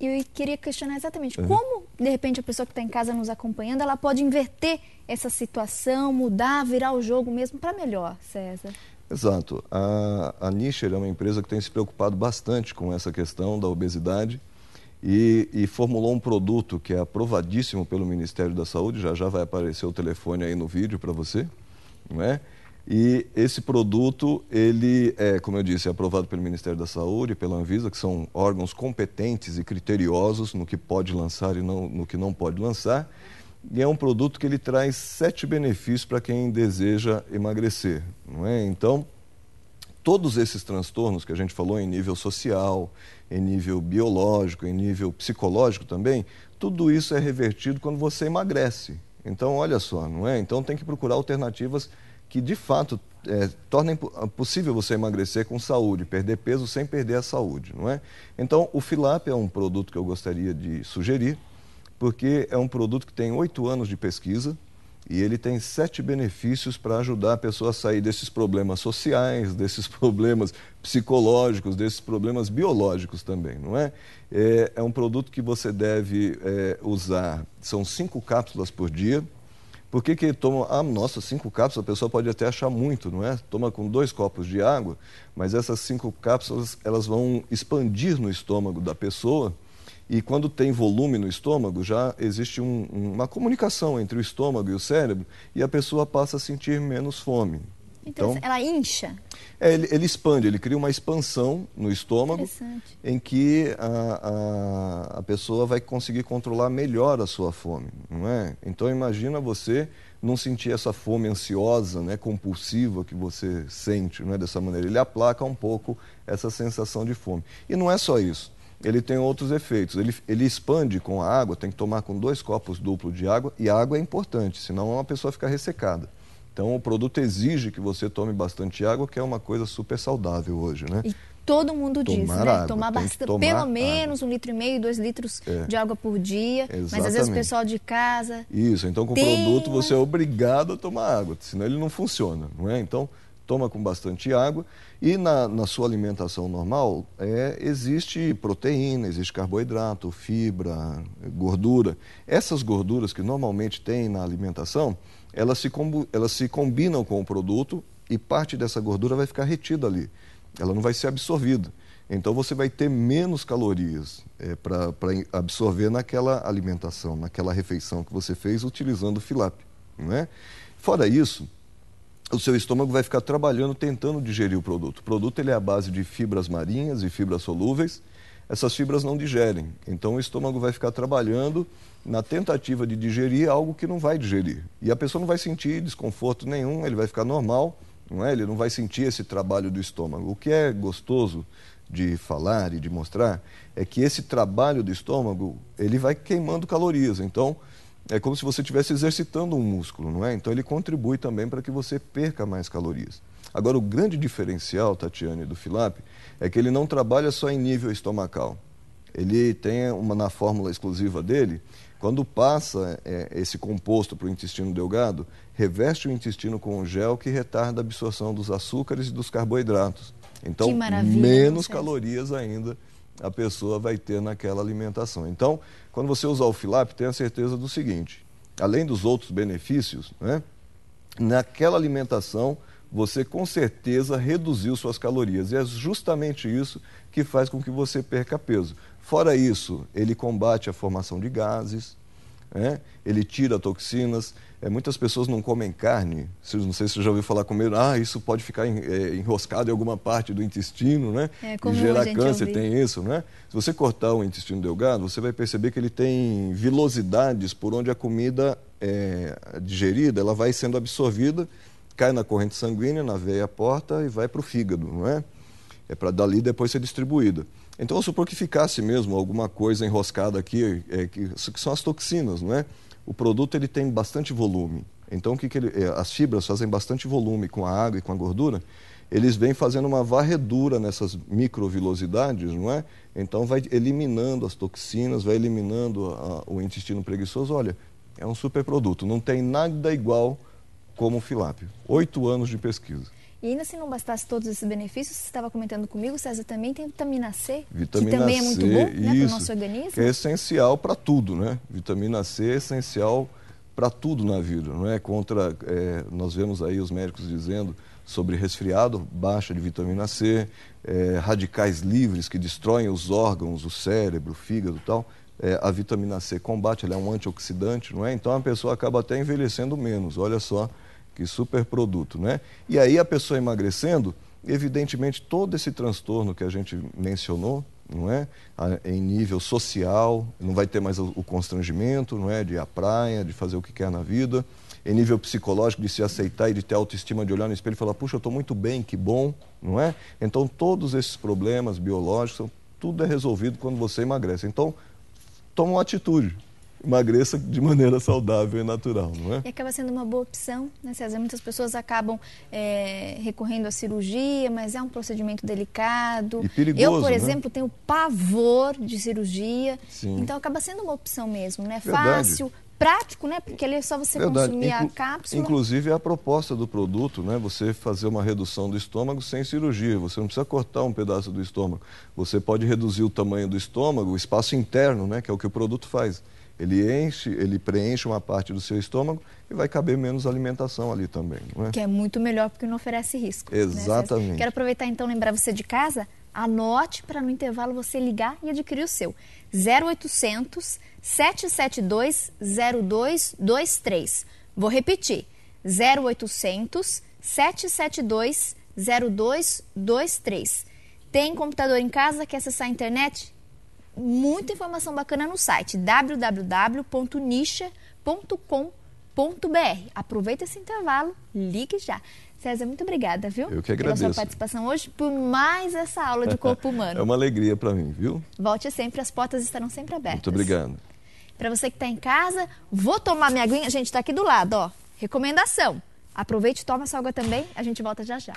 E eu queria questionar exatamente uhum. como, de repente, a pessoa que está em casa nos acompanhando, ela pode inverter essa situação, mudar, virar o jogo mesmo para melhor, César. Exato. A, a Nischer é uma empresa que tem se preocupado bastante com essa questão da obesidade e, e, formulou um produto que é aprovadíssimo pelo Ministério da Saúde. Já já vai aparecer o telefone aí no vídeo para você, não é? E esse produto, ele é, como eu disse, é aprovado pelo Ministério da Saúde, pela Anvisa, que são órgãos competentes e criteriosos no que pode lançar e não, no que não pode lançar. E é um produto que ele traz sete benefícios para quem deseja emagrecer, não é? Então, todos esses transtornos que a gente falou em nível social, em nível biológico, em nível psicológico também, tudo isso é revertido quando você emagrece. Então, olha só, não é? Então tem que procurar alternativas que de fato é, torna ah, possível você emagrecer com saúde, perder peso sem perder a saúde, não é? Então, o Filap é um produto que eu gostaria de sugerir, porque é um produto que tem oito anos de pesquisa e ele tem sete benefícios para ajudar a pessoa a sair desses problemas sociais, desses problemas psicológicos, desses problemas biológicos também, não é? É, é um produto que você deve é, usar, são cinco cápsulas por dia por que, que toma, ah, nossa, cinco cápsulas, a pessoa pode até achar muito, não é? Toma com dois copos de água, mas essas cinco cápsulas elas vão expandir no estômago da pessoa. E quando tem volume no estômago, já existe um, uma comunicação entre o estômago e o cérebro e a pessoa passa a sentir menos fome. Então, então ela incha? É, ele, ele, expande, ele cria uma expansão no estômago em que a, a, a pessoa vai conseguir controlar melhor a sua fome não é? Então imagina você não sentir essa fome ansiosa, né, compulsiva que você sente, não é dessa maneira. Ele aplaca um pouco essa sensação de fome. E não é só isso. Ele tem outros efeitos. Ele, ele expande com a água, tem que tomar com dois copos duplo de água, e a água é importante, senão uma pessoa fica ressecada. Então o produto exige que você tome bastante água, que é uma coisa super saudável hoje, né? E todo mundo tomar diz, né? Água, tomar bastante, tomar pelo água. menos um litro e meio, dois litros é. de água por dia. Exatamente. Mas às vezes o pessoal de casa. Isso, então com o produto você é obrigado a tomar água, senão ele não funciona, não é? Então, toma com bastante água. E na, na sua alimentação normal, é, existe proteína, existe carboidrato, fibra, gordura. Essas gorduras que normalmente tem na alimentação, elas se, elas se combinam com o produto e parte dessa gordura vai ficar retida ali ela não vai ser absorvida. Então você vai ter menos calorias é, para absorver naquela alimentação, naquela refeição que você fez utilizando o FILAP. Não é? Fora isso, o seu estômago vai ficar trabalhando, tentando digerir o produto. O produto ele é a base de fibras marinhas e fibras solúveis. Essas fibras não digerem. Então o estômago vai ficar trabalhando na tentativa de digerir algo que não vai digerir. E a pessoa não vai sentir desconforto nenhum, ele vai ficar normal não é? Ele não vai sentir esse trabalho do estômago. O que é gostoso de falar e de mostrar é que esse trabalho do estômago, ele vai queimando calorias. Então, é como se você estivesse exercitando um músculo, não é? Então, ele contribui também para que você perca mais calorias. Agora, o grande diferencial, Tatiane, do FILAP é que ele não trabalha só em nível estomacal. Ele tem uma na fórmula exclusiva dele quando passa é, esse composto para o intestino delgado, reveste o intestino com um gel que retarda a absorção dos açúcares e dos carboidratos. Então, né, menos calorias ainda a pessoa vai ter naquela alimentação. Então, quando você usar o FILAP, tenha certeza do seguinte: além dos outros benefícios, né, naquela alimentação você com certeza reduziu suas calorias. E é justamente isso que faz com que você perca peso. Fora isso, ele combate a formação de gases, né? ele tira toxinas. É, muitas pessoas não comem carne, não sei se você já ouviu falar comer, ah, isso pode ficar é, enroscado em alguma parte do intestino, né? É, e gerar câncer, ouvir. tem isso, né? Se você cortar o intestino delgado, você vai perceber que ele tem vilosidades por onde a comida é digerida, ela vai sendo absorvida, cai na corrente sanguínea, na veia porta e vai para o fígado, não é? É para dali depois ser distribuída. Então, vamos supor que ficasse mesmo alguma coisa enroscada aqui, é, que, que, são as toxinas, não é? O produto ele tem bastante volume. Então, o que, que ele, é, as fibras fazem bastante volume com a água e com a gordura. Eles vêm fazendo uma varredura nessas microvilosidades, não é? Então, vai eliminando as toxinas, vai eliminando a, o intestino preguiçoso. Olha, é um super produto. Não tem nada igual como o filápio. Oito anos de pesquisa. E ainda se assim, não bastasse todos esses benefícios, você estava comentando comigo, César, também tem vitamina C, vitamina que também C, é muito bom né, para o nosso organismo. Que é essencial para tudo, né? Vitamina C é essencial para tudo na vida, não é? Contra, é, nós vemos aí os médicos dizendo sobre resfriado, baixa de vitamina C, é, radicais livres que destroem os órgãos, o cérebro, o fígado e tal. É, a vitamina C combate, ela é um antioxidante, não é? Então a pessoa acaba até envelhecendo menos, olha só que superproduto, né? E aí a pessoa emagrecendo, evidentemente todo esse transtorno que a gente mencionou, não é? Em nível social, não vai ter mais o constrangimento, não é? De ir à praia, de fazer o que quer na vida. Em nível psicológico, de se aceitar e de ter autoestima, de olhar no espelho e falar, puxa, eu estou muito bem, que bom, não é? Então, todos esses problemas biológicos, tudo é resolvido quando você emagrece. Então, toma uma atitude, emagreça de maneira saudável e natural, não é? E acaba sendo uma boa opção, né, César? Muitas pessoas acabam é, recorrendo à cirurgia, mas é um procedimento delicado. E perigoso, Eu, por né? exemplo, tenho pavor de cirurgia, Sim. então acaba sendo uma opção mesmo, né? Fácil, prático, né? Porque ali é só você Verdade. consumir Inclu a cápsula. Inclusive, é a proposta do produto, né? Você fazer uma redução do estômago sem cirurgia. Você não precisa cortar um pedaço do estômago. Você pode reduzir o tamanho do estômago, o espaço interno, né? Que é o que o produto faz. Ele enche, ele preenche uma parte do seu estômago e vai caber menos alimentação ali também. É? Que é muito melhor porque não oferece risco. Né? Exatamente. Né? Quero aproveitar então lembrar você de casa, anote para no intervalo você ligar e adquirir o seu. 0800 772 0223. Vou repetir. 0800 772 0223. Tem computador em casa? Quer acessar a internet? muita informação bacana no site www.nisha.com.br. Aproveita esse intervalo, ligue já. César, muito obrigada, viu? Eu que agradeço. Pela sua participação hoje, por mais essa aula de corpo humano. é uma alegria para mim, viu? Volte sempre, as portas estarão sempre abertas. Muito obrigado. Para você que está em casa, vou tomar minha aguinha. Gente, está aqui do lado, ó. Recomendação. Aproveite e toma essa água também. A gente volta já já.